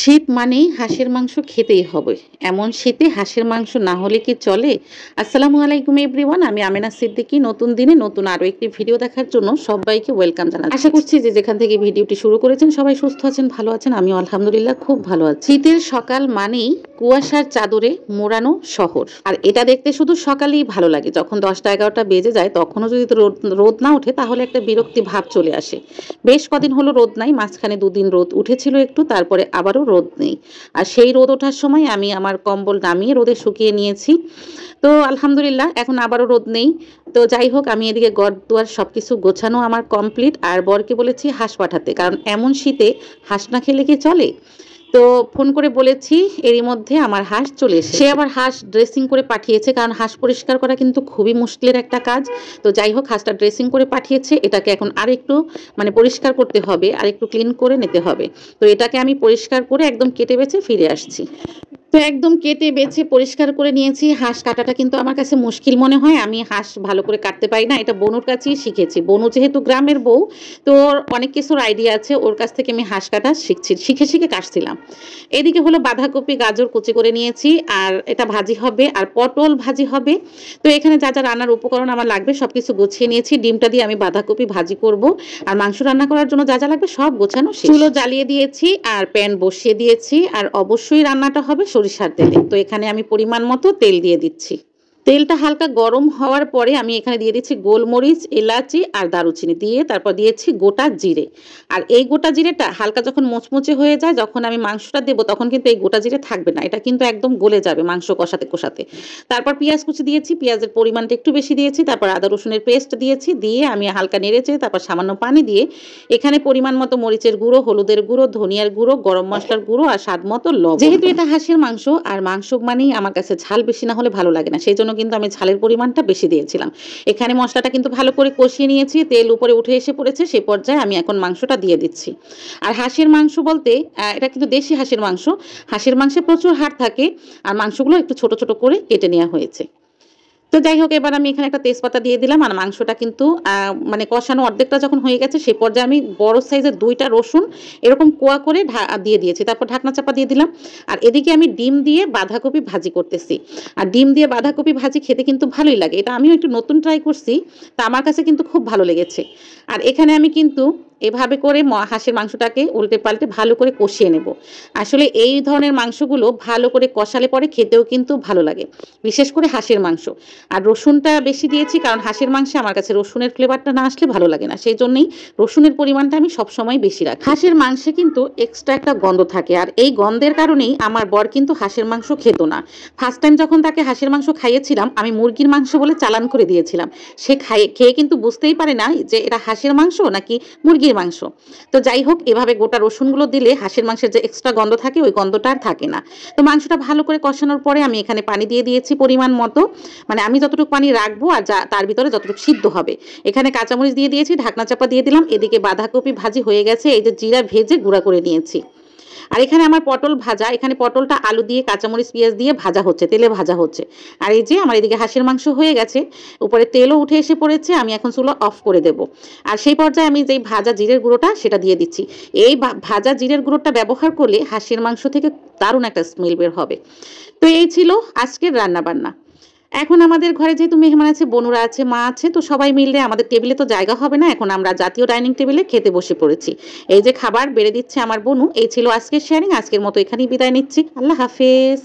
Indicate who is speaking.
Speaker 1: শীত মানেই হাঁসের মাংস খেতেই হবে এমন শীতে হাঁসের মাংস না হলে কি চলে আসসালামু আলাইকুম এভরিওয়ান আমি আমেনা সিদ্দিকি নতুন দিনে নতুন আরও একটি ভিডিও দেখার জন্য সবাইকে ওয়েলকাম জানাই আশা করছি যে যেখান থেকে ভিডিওটি শুরু করেছেন সবাই সুস্থ আছেন ভালো আছেন আমি আলহামদুলিল্লাহ খুব ভালো আছি শীতের সকাল মানেই কুয়াশার চাদরে মোড়ানো শহর আর এটা দেখতে শুধু সকালেই ভালো লাগে যখন দশটা এগারোটা বেজে যায় তখনও যদি রোদ না ওঠে তাহলে একটা বিরক্তি ভাব চলে আসে বেশ কদিন হলো রোদ নাই মাঝখানে দুদিন রোদ উঠেছিল একটু তারপরে আবারও রোদ নেই আর সেই রোদ ওঠার সময় আমি আমার কম্বল নামিয়ে রোদে শুকিয়ে নিয়েছি তো আলহামদুলিল্লাহ এখন আবারও রোদ নেই তো যাই হোক আমি এদিকে গড় দুয়ার সব কিছু গোছানো আমার কমপ্লিট আর বরকে বলেছি হাঁস পাঠাতে কারণ এমন শীতে হাঁস না খেলে কি চলে তো ফোন করে বলেছি এরই মধ্যে আমার হাঁস চলে এসে সে আবার হাঁস ড্রেসিং করে পাঠিয়েছে কারণ হাঁস পরিষ্কার করা কিন্তু খুবই মুশকিলের একটা কাজ তো যাই হোক হাঁসটা ড্রেসিং করে পাঠিয়েছে এটাকে এখন আর একটু মানে পরিষ্কার করতে হবে আর একটু ক্লিন করে নিতে হবে তো এটাকে আমি পরিষ্কার করে একদম কেটে বেছে ফিরে আসছি তো একদম কেটে বেছে পরিষ্কার করে নিয়েছি হাঁস কাটাটা কিন্তু আমার কাছে মুশকিল মনে হয় আমি হাঁস ভালো করে কাটতে পারি না এটা বনুর কাছেই শিখেছি বনু যেহেতু গ্রামের বউ তো ওর অনেক কিছুর আইডিয়া আছে ওর কাছ থেকে আমি হাঁস কাটা শিখছি শিখে শিখে কাটছিলাম এদিকে হলো বাঁধাকপি গাজর কুচি করে নিয়েছি আর এটা ভাজি হবে আর পটল ভাজি হবে তো এখানে যা যা রান্নার উপকরণ আমার লাগবে সব কিছু গুছিয়ে নিয়েছি ডিমটা দিয়ে আমি বাঁধাকপি ভাজি করব আর মাংস রান্না করার জন্য যা যা লাগবে সব গোছানো চুলো জ্বালিয়ে দিয়েছি আর প্যান বসিয়ে দিয়েছি আর অবশ্যই রান্নাটা হবে সরিষার তেলে তো এখানে আমি পরিমাণ মতো তেল দিয়ে দিচ্ছি তেলটা হালকা গরম হওয়ার পরে আমি এখানে দিয়ে দিচ্ছি গোলমরিচ এলাচি আর দারুচিনি দিয়ে তারপর দিয়েছি গোটা জিরে আর এই গোটা জিরেটা হালকা যখন মোচমোচে হয়ে যায় যখন আমি মাংসটা দেবো তখন কিন্তু এই গোটা জিরে থাকবে না এটা কিন্তু একদম গলে যাবে মাংস কষাতে কষাতে তারপর পেঁয়াজ কুচি দিয়েছি পেঁয়াজের পরিমাণটা একটু বেশি দিয়েছি তারপর আদা রসুনের পেস্ট দিয়েছি দিয়ে আমি হালকা নেড়েছি তারপর সামান্য পানি দিয়ে এখানে পরিমাণ মতো মরিচের গুঁড়ো হলুদের গুঁড়ো ধনিয়ার গুঁড়ো গরম মশলার গুঁড়ো আর স্বাদ মতো লবণ যেহেতু এটা হাঁসের মাংস আর মাংস মানেই আমার কাছে ঝাল বেশি না হলে ভালো লাগে না সেই জন্য কিন্তু আমি ঝালের পরিমাণটা বেশি দিয়েছিলাম এখানে মশলাটা কিন্তু ভালো করে কষিয়ে নিয়েছি তেল উপরে উঠে এসে পড়েছে সে পর্যায়ে আমি এখন মাংসটা দিয়ে দিচ্ছি আর হাঁসের মাংস বলতে এটা কিন্তু দেশি হাঁসের মাংস হাঁসের মাংসে প্রচুর হাড় থাকে আর মাংসগুলো একটু ছোট ছোট করে কেটে নেওয়া হয়েছে তো যাই হোক এবার আমি এখানে একটা তেজপাতা দিয়ে দিলাম আর মাংসটা কিন্তু মানে কষানো অর্ধেকটা যখন হয়ে গেছে সে পর্যায়ে আমি বড় সাইজের দুইটা রসুন এরকম কোয়া করে দিয়ে দিয়েছি তারপর ঢাকনা চাপা দিয়ে দিলাম আর এদিকে আমি ডিম দিয়ে বাঁধাকপি ভাজি করতেছি আর ডিম দিয়ে বাঁধাকপি ভাজি খেতে কিন্তু ভালোই লাগে এটা আমিও একটু নতুন ট্রাই করছি তা আমার কাছে কিন্তু খুব ভালো লেগেছে আর এখানে আমি কিন্তু এভাবে করে হাঁসের মাংসটাকে উল্টে পাল্টে ভালো করে কষিয়ে নেব আসলে এই ধরনের মাংসগুলো ভালো করে কষালে পরে খেতেও কিন্তু ভালো লাগে বিশেষ করে হাঁসের মাংস আর রসুনটা বেশি দিয়েছি কারণ হাঁসের মাংসে আমার কাছে রসুনের ফ্লেভারটা না আসলে ভালো লাগে না সেই জন্যই রসুনের পরিমাণটা আমি সবসময় বেশি রাখি হাঁসের মাংসে কিন্তু এক্সট্রা একটা গন্ধ থাকে আর এই গন্ধের কারণেই আমার বর কিন্তু হাঁসের মাংস খেত না ফার্স্ট টাইম যখন তাকে হাঁসের মাংস খাইয়েছিলাম আমি মুরগির মাংস বলে চালান করে দিয়েছিলাম সে খাইয়ে খেয়ে কিন্তু বুঝতেই পারে না যে এটা হাঁসের মাংস নাকি মুরগি মুরগির মাংস তো যাই হোক এভাবে গোটা রসুনগুলো দিলে হাঁসের মাংসের যে এক্সট্রা গন্ধ থাকে ওই গন্ধটা আর থাকে না তো মাংসটা ভালো করে কষানোর পরে আমি এখানে পানি দিয়ে দিয়েছি পরিমাণ মতো মানে আমি যতটুকু পানি রাখবো আর যা তার ভিতরে যতটুকু সিদ্ধ হবে এখানে কাঁচামরিচ দিয়ে দিয়েছি ঢাকনা চাপা দিয়ে দিলাম এদিকে বাঁধাকপি ভাজি হয়ে গেছে এই যে জিরা ভেজে গুঁড়া করে নিয়েছি আর এখানে আমার পটল ভাজা এখানে পটলটা আলু দিয়ে কাঁচামরিচ পেঁয়াজ দিয়ে ভাজা হচ্ছে তেলে ভাজা হচ্ছে আর এই যে আমার এদিকে হাঁসের মাংস হয়ে গেছে উপরে তেলও উঠে এসে পড়েছে আমি এখন চুলো অফ করে দেব আর সেই পর্যায়ে আমি যেই ভাজা জিরের গুঁড়োটা সেটা দিয়ে দিচ্ছি এই ভাজা জিরের গুঁড়োটা ব্যবহার করলে হাঁসের মাংস থেকে দারুণ একটা স্মেল বের হবে তো এই ছিল আজকের রান্না বান্না এখন আমাদের ঘরে যেহেতু মেহমান আছে বনুরা আছে মা আছে তো সবাই মিললে আমাদের টেবিলে তো জায়গা হবে না এখন আমরা জাতীয় ডাইনিং টেবিলে খেতে বসে পড়েছি এই যে খাবার বেড়ে দিচ্ছে আমার বনু এই ছিল আজকের শেয়ারিং আজকের মতো এখানেই বিদায় নিচ্ছি আল্লাহ হাফেজ